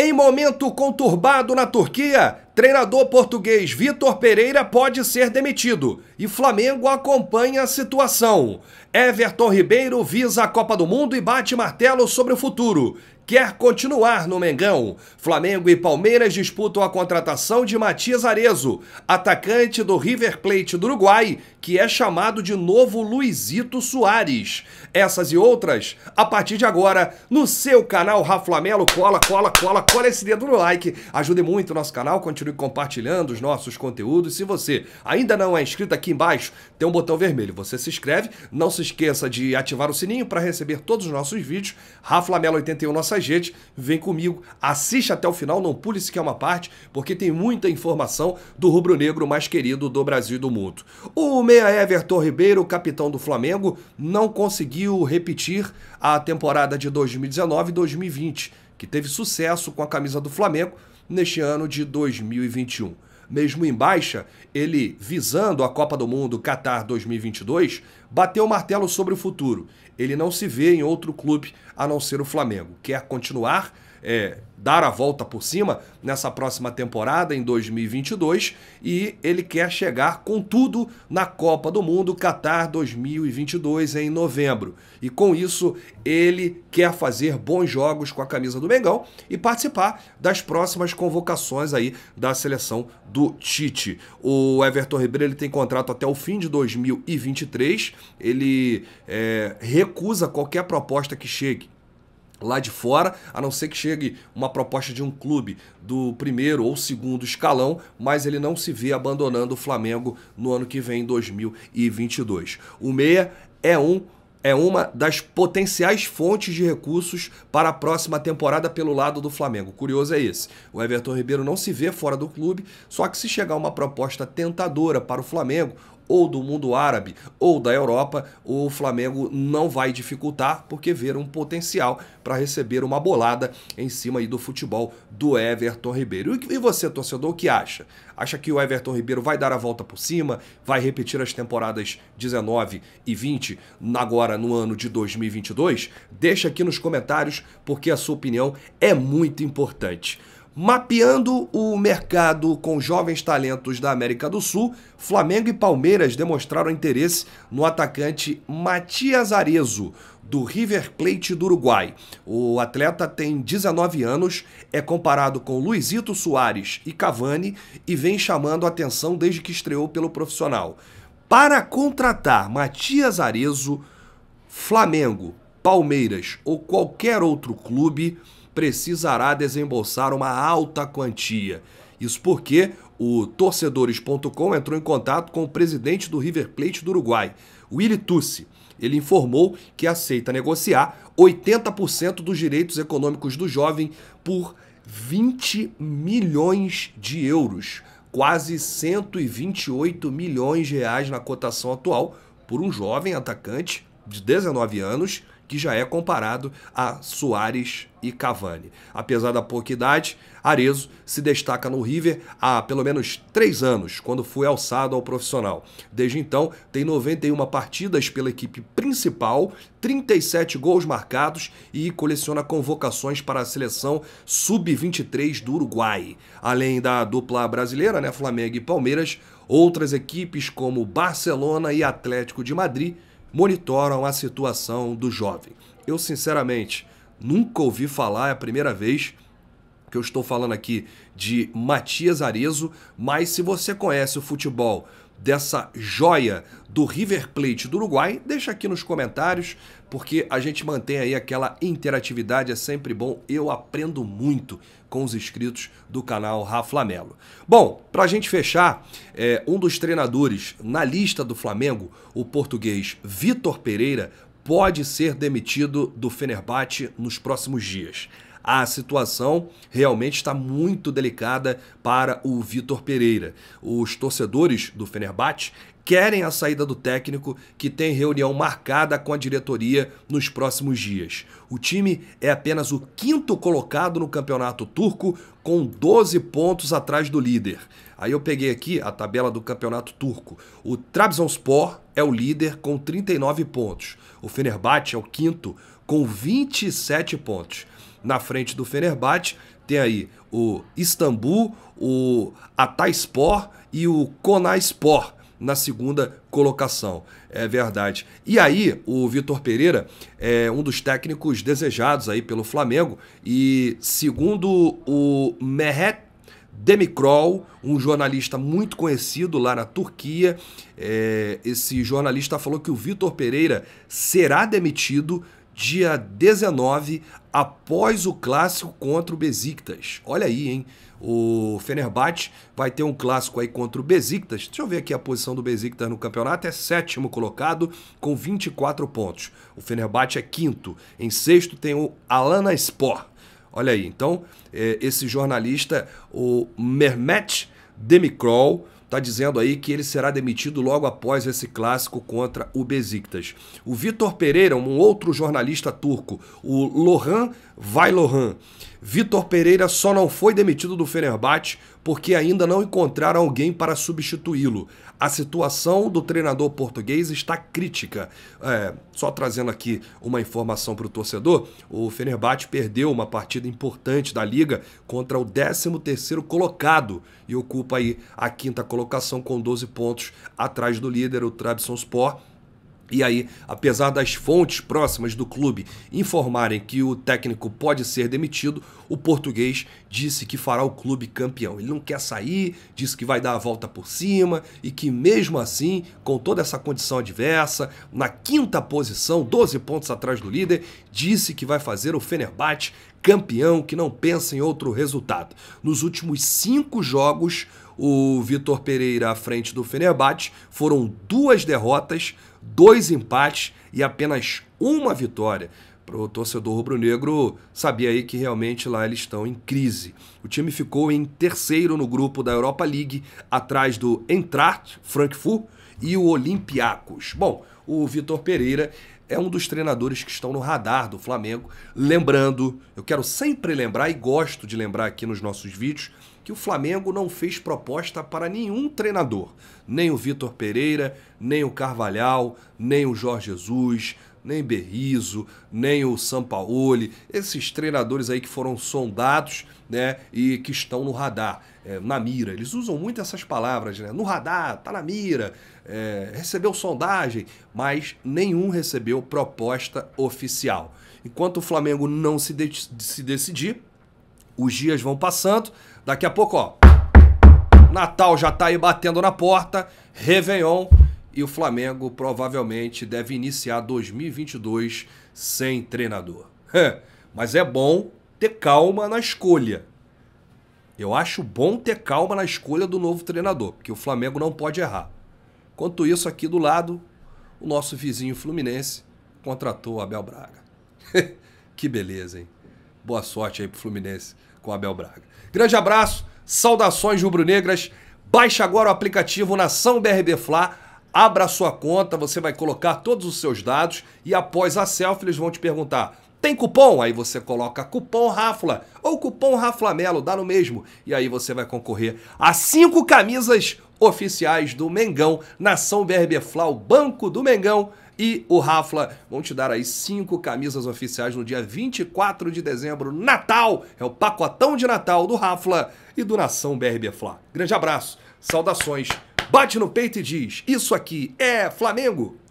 Em momento conturbado na Turquia, Treinador português Vitor Pereira pode ser demitido e Flamengo acompanha a situação. Everton Ribeiro visa a Copa do Mundo e bate martelo sobre o futuro. Quer continuar no Mengão. Flamengo e Palmeiras disputam a contratação de Matias Arezo, atacante do River Plate do Uruguai, que é chamado de novo Luizito Soares. Essas e outras, a partir de agora, no seu canal Raflamelo. Cola, cola, cola, cola esse dedo no like. Ajude muito o nosso canal, continue e compartilhando os nossos conteúdos. Se você ainda não é inscrito, aqui embaixo tem um botão vermelho. Você se inscreve. Não se esqueça de ativar o sininho para receber todos os nossos vídeos. Raflamelo 81 Nossa Gente, vem comigo, assiste até o final, não pule sequer uma parte, porque tem muita informação do rubro-negro mais querido do Brasil e do mundo. O meia Everton Ribeiro, capitão do Flamengo, não conseguiu repetir a temporada de 2019-2020, que teve sucesso com a camisa do Flamengo, neste ano de 2021. Mesmo em baixa, ele, visando a Copa do Mundo Qatar 2022, bateu o martelo sobre o futuro. Ele não se vê em outro clube a não ser o Flamengo. Quer continuar é, dar a volta por cima nessa próxima temporada, em 2022, e ele quer chegar com tudo na Copa do Mundo Qatar 2022, em novembro. E com isso, ele quer fazer bons jogos com a camisa do Mengão e participar das próximas convocações aí da seleção do Tite. O Everton Ribeiro ele tem contrato até o fim de 2023, ele é, recusa qualquer proposta que chegue lá de fora, a não ser que chegue uma proposta de um clube do primeiro ou segundo escalão, mas ele não se vê abandonando o Flamengo no ano que vem, 2022. O meia é um é uma das potenciais fontes de recursos para a próxima temporada pelo lado do Flamengo. curioso é esse. O Everton Ribeiro não se vê fora do clube, só que se chegar uma proposta tentadora para o Flamengo ou do mundo árabe ou da Europa, o Flamengo não vai dificultar porque viram um potencial para receber uma bolada em cima aí do futebol do Everton Ribeiro. E você, torcedor, o que acha? Acha que o Everton Ribeiro vai dar a volta por cima, vai repetir as temporadas 19 e 20 agora no ano de 2022? Deixa aqui nos comentários porque a sua opinião é muito importante. Mapeando o mercado com jovens talentos da América do Sul, Flamengo e Palmeiras demonstraram interesse no atacante Matias Arezo, do River Plate do Uruguai. O atleta tem 19 anos, é comparado com Luizito Soares e Cavani e vem chamando atenção desde que estreou pelo profissional. Para contratar Matias Arezo, Flamengo, Palmeiras ou qualquer outro clube, precisará desembolsar uma alta quantia. Isso porque o torcedores.com entrou em contato com o presidente do River Plate do Uruguai, Willy Tucci. Ele informou que aceita negociar 80% dos direitos econômicos do jovem por 20 milhões de euros, quase 128 milhões de reais na cotação atual, por um jovem atacante de 19 anos que já é comparado a Soares e Cavani. Apesar da pouca idade, Arezo se destaca no River há pelo menos três anos, quando foi alçado ao profissional. Desde então, tem 91 partidas pela equipe principal, 37 gols marcados e coleciona convocações para a seleção sub-23 do Uruguai. Além da dupla brasileira, né, Flamengo e Palmeiras, outras equipes como Barcelona e Atlético de Madrid monitoram a situação do jovem. Eu, sinceramente, nunca ouvi falar, é a primeira vez que eu estou falando aqui de Matias Arezo, mas se você conhece o futebol dessa joia do River Plate do Uruguai, deixa aqui nos comentários, porque a gente mantém aí aquela interatividade, é sempre bom. Eu aprendo muito com os inscritos do canal Raflamelo. Bom, para a gente fechar, é, um dos treinadores na lista do Flamengo, o português Vitor Pereira, pode ser demitido do Fenerbahçe nos próximos dias a situação realmente está muito delicada para o Vitor Pereira. Os torcedores do Fenerbahçe querem a saída do técnico, que tem reunião marcada com a diretoria nos próximos dias. O time é apenas o quinto colocado no campeonato turco, com 12 pontos atrás do líder. Aí eu peguei aqui a tabela do campeonato turco. O Trabzonspor é o líder com 39 pontos. O Fenerbahçe é o quinto com 27 pontos na frente do Fenerbahçe. Tem aí o Istambul, o Ataspor e o Konaspor na segunda colocação. É verdade. E aí, o Vitor Pereira é um dos técnicos desejados aí pelo Flamengo e segundo o Mehmet Demikrol, um jornalista muito conhecido lá na Turquia. É, esse jornalista falou que o Vitor Pereira será demitido dia 19, após o clássico contra o Besiktas. Olha aí, hein? O Fenerbahçe vai ter um clássico aí contra o Besiktas. Deixa eu ver aqui a posição do Besiktas no campeonato. É sétimo colocado com 24 pontos. O Fenerbahçe é quinto. Em sexto tem o Alana Spor. Olha aí, então, é, esse jornalista, o Mermet Demikrol, está dizendo aí que ele será demitido logo após esse clássico contra o Besiktas. O Vitor Pereira, um outro jornalista turco, o Lohan Lohan. Vitor Pereira só não foi demitido do Fenerbahçe porque ainda não encontraram alguém para substituí-lo. A situação do treinador português está crítica. É, só trazendo aqui uma informação para o torcedor, o Fenerbahçe perdeu uma partida importante da Liga contra o 13 colocado e ocupa aí a quinta colocação com 12 pontos atrás do líder, o Trabzonspor, e aí, apesar das fontes próximas do clube informarem que o técnico pode ser demitido, o português disse que fará o clube campeão. Ele não quer sair, disse que vai dar a volta por cima e que, mesmo assim, com toda essa condição adversa, na quinta posição, 12 pontos atrás do líder, disse que vai fazer o Fenerbahçe campeão, que não pensa em outro resultado. Nos últimos cinco jogos, o Vitor Pereira à frente do Fenerbahçe foram duas derrotas dois empates e apenas uma vitória. Para o torcedor rubro-negro sabia aí que realmente lá eles estão em crise. O time ficou em terceiro no grupo da Europa League, atrás do Eintracht Frankfurt e o Olympiacos. Bom, o Vitor Pereira é um dos treinadores que estão no radar do Flamengo. Lembrando, eu quero sempre lembrar e gosto de lembrar aqui nos nossos vídeos que o Flamengo não fez proposta para nenhum treinador, nem o Vitor Pereira, nem o Carvalhal, nem o Jorge Jesus, nem Berrizo, nem o Sampaoli, esses treinadores aí que foram sondados né, e que estão no radar, é, na mira. Eles usam muito essas palavras, né? No radar, tá na mira, é, recebeu sondagem, mas nenhum recebeu proposta oficial. Enquanto o Flamengo não se, de se decidir, os dias vão passando, daqui a pouco, ó. Natal já tá aí batendo na porta, Réveillon e o Flamengo provavelmente deve iniciar 2022 sem treinador. Mas é bom ter calma na escolha. Eu acho bom ter calma na escolha do novo treinador, porque o Flamengo não pode errar. Enquanto isso, aqui do lado, o nosso vizinho Fluminense contratou Abel Braga. que beleza, hein? Boa sorte aí pro Fluminense com Abel Braga. Grande abraço, saudações rubro-negras. Baixe agora o aplicativo Nação BRB Fla Abra a sua conta, você vai colocar todos os seus dados e após a selfie eles vão te perguntar: tem cupom? Aí você coloca cupom Rafla ou cupom Raflamelo, dá no mesmo. E aí você vai concorrer a cinco camisas oficiais do Mengão, Nação o Banco do Mengão e o Rafla vão te dar aí cinco camisas oficiais no dia 24 de dezembro, Natal. É o pacotão de Natal do Rafla e do Nação Flá Grande abraço, saudações bate no peito e diz: Isso aqui é Flamengo!